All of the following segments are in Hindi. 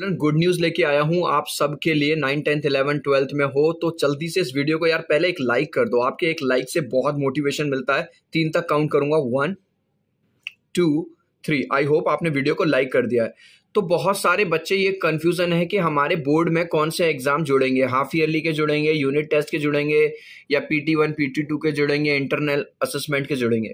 गुड न्यूज़ लेके आया हूँ आप सबके लिए नाइन टेंथ इलेवन ट्वेल्थ में हो तो जल्दी से इस वीडियो को यार पहले एक लाइक कर दो आपके एक लाइक से बहुत मोटिवेशन मिलता है तीन तक काउंट करूंगा one two three I hope आपने वीडियो को लाइक कर दिया है तो बहुत सारे बच्चे ये कन्फ्यूज़न है कि हमारे बोर्ड में कौन से एग्ज़ाम जुड़ेंगे हाफ ईयरली के जुड़ेंगे यूनिट टेस्ट के जुड़ेंगे या P T one P T two के जुड़ेंगे इंटरनल असेसमेंट के जुड़ेंगे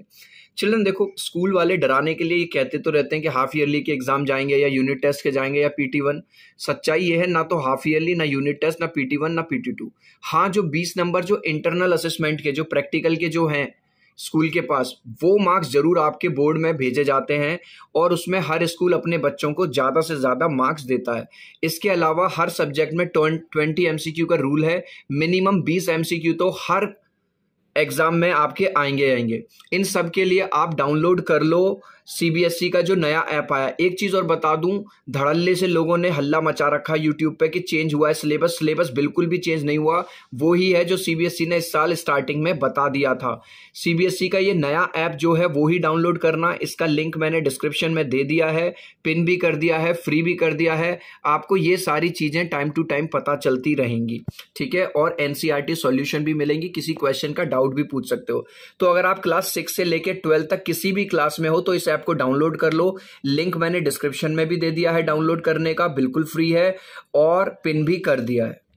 चिल्ड्रन देखो स्कूल वाले डराने के लिए ये कहते तो रहते हैं कि हाफ ईयरली के एग्ज़ाम जाएंगे या यूनिट टेस्ट के जाएंगे या पी टी वन सच्चाई ये है ना तो हाफ ईयरली ना यूनिट टेस्ट ना पी टी वन ना पी टी टू हाँ जो बीस नंबर जो इंटरनल असेसमेंट के जो प्रैक्टिकल के जो हैं स्कूल के पास वो मार्क्स ज़रूर आपके बोर्ड में भेजे जाते हैं और उसमें हर स्कूल अपने बच्चों को ज़्यादा से ज़्यादा मार्क्स देता है इसके अलावा हर सब्जेक्ट में ट्वेंटी एम का रूल है मिनिमम बीस एम तो हर एग्ज़ाम में आपके आएंगे आएंगे इन सब के लिए आप डाउनलोड कर लो सीबीएसई e का जो नया ऐप आया एक चीज़ और बता दूं धड़ल्ले से लोगों ने हल्ला मचा रखा है यूट्यूब पे कि चेंज हुआ है सिलेबस सिलेबस बिल्कुल भी चेंज नहीं हुआ वो ही है जो सीबीएसई e ने इस साल स्टार्टिंग में बता दिया था सीबीएसई e का ये नया ऐप जो है वो ही डाउनलोड करना इसका लिंक मैंने डिस्क्रिप्शन में दे दिया है पिन भी कर दिया है फ्री भी कर दिया है आपको ये सारी चीज़ें टाइम टू टाइम पता चलती रहेंगी ठीक है और एन सोल्यूशन भी मिलेंगी किसी क्वेश्चन का डाउट भी पूछ सकते हो तो अगर आप क्लास सिक्स से लेकर ट्वेल्थ तक किसी भी क्लास में हो तो इस ऐप को डाउनलोड कर लो लिंक मैंने डिस्क्रिप्शन में भी दे दिया है डाउनलोड करने का बिल्कुल फ्री है और पिन भी कर दिया है